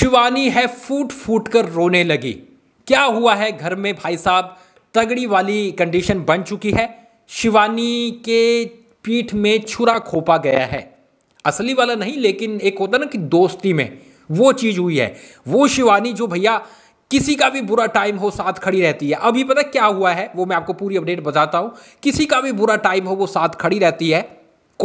शिवानी है फूट फूट कर रोने लगी क्या हुआ है घर में भाई साहब तगड़ी वाली कंडीशन बन चुकी है शिवानी के पीठ में छुरा खोपा गया है असली वाला नहीं लेकिन एक होता ना कि दोस्ती में वो चीज़ हुई है वो शिवानी जो भैया किसी का भी बुरा टाइम हो साथ खड़ी रहती है अभी पता क्या हुआ है वो मैं आपको पूरी अपडेट बताता हूँ किसी का भी बुरा टाइम हो वो साथ खड़ी रहती है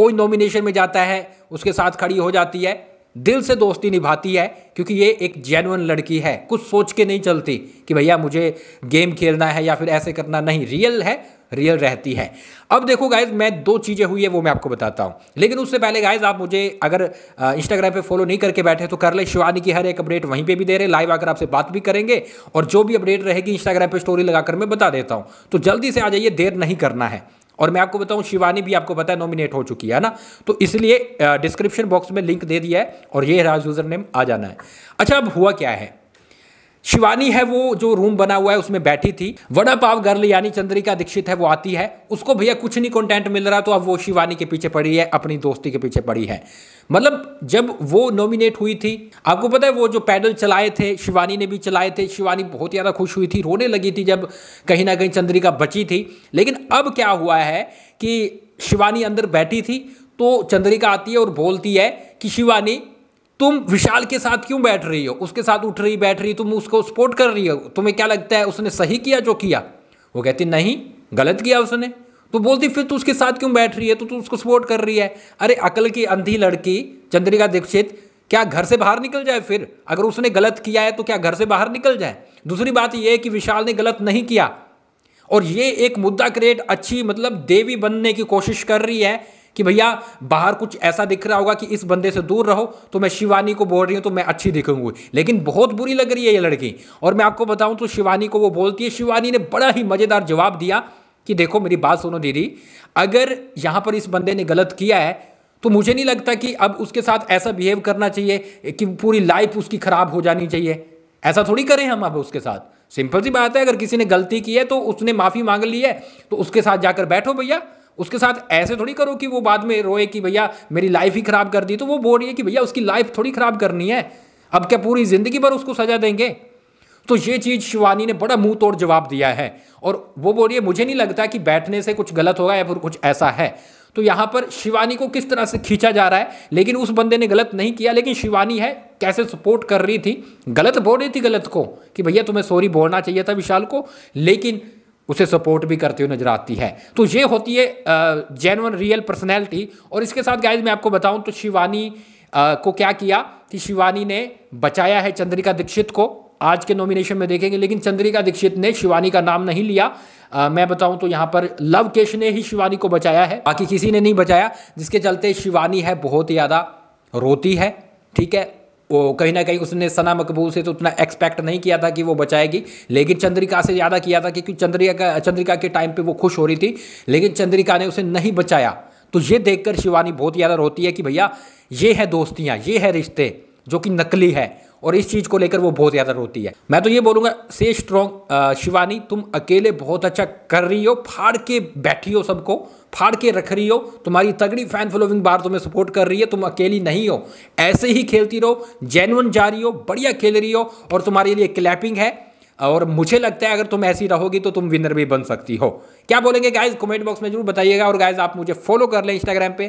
कोई नॉमिनेशन में जाता है उसके साथ खड़ी हो जाती है दिल से दोस्ती निभाती है क्योंकि ये एक जेनुअन लड़की है कुछ सोच के नहीं चलती कि भैया मुझे गेम खेलना है या फिर ऐसे करना नहीं रियल है रियल रहती है अब देखो गाइज मैं दो चीज़ें हुई है वो मैं आपको बताता हूँ लेकिन उससे पहले गाइज आप मुझे अगर इंस्टाग्राम पे फॉलो नहीं करके बैठे तो कर ले शिवानी की हर एक अपडेट वहीं पे भी दे रहे लाइव आकर आपसे बात भी करेंगे और जो भी अपडेट रहेगी इंस्टाग्राम पे स्टोरी लगाकर मैं बता देता हूँ तो जल्दी से आ जाइए देर नहीं करना है और मैं आपको बताऊं शिवानी भी आपको पता है नॉमिनेट हो चुकी है ना तो इसलिए डिस्क्रिप्शन बॉक्स में लिंक दे दिया है और ये राज यूज़र नेम आ जाना है अच्छा अब हुआ क्या है शिवानी है वो जो रूम बना हुआ है उसमें बैठी थी वड़ा पाव गर्ल यानी चंद्रिका दीक्षित है वो आती है उसको भैया कुछ नहीं कंटेंट मिल रहा तो अब वो शिवानी के पीछे पड़ी है अपनी दोस्ती के पीछे पड़ी है मतलब जब वो नॉमिनेट हुई थी आपको पता है वो जो पैडल चलाए थे शिवानी ने भी चलाए थे शिवानी बहुत ज़्यादा खुश हुई थी रोने लगी थी जब कहीं ना कहीं चंद्रिका बची थी लेकिन अब क्या हुआ है कि शिवानी अंदर बैठी थी तो चंद्रिका आती है और बोलती है कि शिवानी तुम विशाल के साथ क्यों बैठ रही हो उसके साथ उठ रही बैठ रही तुम उसको सपोर्ट कर रही हो तुम्हें क्या लगता है उसने सही किया जो किया वो कहती नहीं गलत किया उसने तो बोलती फिर तू उसके साथ क्यों बैठ रही है तो तू उसको सपोर्ट कर रही है अरे अकल की अंधी लड़की चंद्रिका दीक्षित क्या घर से बाहर निकल जाए फिर अगर उसने गलत किया है तो क्या घर से बाहर निकल जाए दूसरी बात यह है कि विशाल ने गलत नहीं किया और ये एक मुद्दा क्रिएट अच्छी मतलब देवी बनने की कोशिश कर रही है कि भैया बाहर कुछ ऐसा दिख रहा होगा कि इस बंदे से दूर रहो तो मैं शिवानी को बोल रही हूँ तो मैं अच्छी दिखूंगी लेकिन बहुत बुरी लग रही है ये लड़की और मैं आपको बताऊँ तो शिवानी को वो बोलती है शिवानी ने बड़ा ही मज़ेदार जवाब दिया कि देखो मेरी बात सुनो दीदी अगर यहाँ पर इस बंदे ने गलत किया है तो मुझे नहीं लगता कि अब उसके साथ ऐसा बिहेव करना चाहिए कि पूरी लाइफ उसकी ख़राब हो जानी चाहिए ऐसा थोड़ी करें हम अब उसके साथ सिंपल सी बात है अगर किसी ने गलती की है तो उसने माफ़ी मांग ली है तो उसके साथ जाकर बैठो भैया उसके साथ ऐसे थोड़ी करो कि वो बाद में रोए कि भैया मेरी लाइफ ही खराब कर दी तो वो बोल रही है कि भैया उसकी लाइफ थोड़ी खराब करनी है अब क्या पूरी जिंदगी भर उसको सजा देंगे तो ये चीज़ शिवानी ने बड़ा मुंह तोड़ जवाब दिया है और वो बोल रही है मुझे नहीं लगता कि बैठने से कुछ गलत होगा या फिर कुछ ऐसा है तो यहां पर शिवानी को किस तरह से खींचा जा रहा है लेकिन उस बंदे ने गलत नहीं किया लेकिन शिवानी है कैसे सपोर्ट कर रही थी गलत बोल रही थी गलत को कि भैया तुम्हें सॉरी बोलना चाहिए था विशाल को लेकिन उसे सपोर्ट भी करते हुए नजर आती है तो ये होती है जेनवन रियल पर्सनैलिटी और इसके साथ गाइज मैं आपको बताऊं तो शिवानी आ, को क्या किया कि शिवानी ने बचाया है चंद्रिका दीक्षित को आज के नॉमिनेशन में देखेंगे लेकिन चंद्रिका दीक्षित ने शिवानी का नाम नहीं लिया आ, मैं बताऊं तो यहां पर लव केश ने ही शिवानी को बचाया है बाकी किसी ने नहीं बचाया जिसके चलते शिवानी है बहुत ज़्यादा रोती है ठीक है वो कहीं ना कहीं उसने सना मकबूल से तो उतना एक्सपेक्ट नहीं किया था कि वो बचाएगी लेकिन चंद्रिका से ज़्यादा किया था क्योंकि चंद्रिका का चंद्रिका के टाइम पे वो खुश हो रही थी लेकिन चंद्रिका ने उसे नहीं बचाया तो ये देखकर शिवानी बहुत ज़्यादा रोती है कि भैया ये है दोस्तियाँ ये है रिश्ते जो कि नकली है और इस चीज़ को लेकर वो बहुत ज़्यादा रोती है मैं तो ये बोलूँगा से स्ट्रॉन्ग शिवानी तुम अकेले बहुत अच्छा कर रही हो फाड़ के बैठी हो सबको फाड़ के रख रही हो तुम्हारी तगड़ी फैन फॉलोइंग बार तुम्हें सपोर्ट कर रही है तुम अकेली नहीं हो ऐसे ही खेलती रहो जेनुअन जा रही हो बढ़िया खेल रही हो और तुम्हारे लिए क्लैपिंग है और मुझे लगता है अगर तुम ऐसी रहोगी तो तुम विनर भी बन सकती हो क्या बोलेंगे गाइज कमेंट बॉक्स में जरूर बताइएगा और गाइज आप मुझे फॉलो कर लें इंस्टाग्राम पे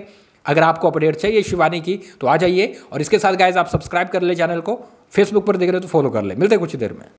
अगर आपको अपडेट चाहिए शिवानी की तो आ जाइए और इसके साथ गाइज आप सब्सक्राइब कर ले चैनल को फेसबुक पर देख रहे हो तो फॉलो कर ले मिलते कुछ देर में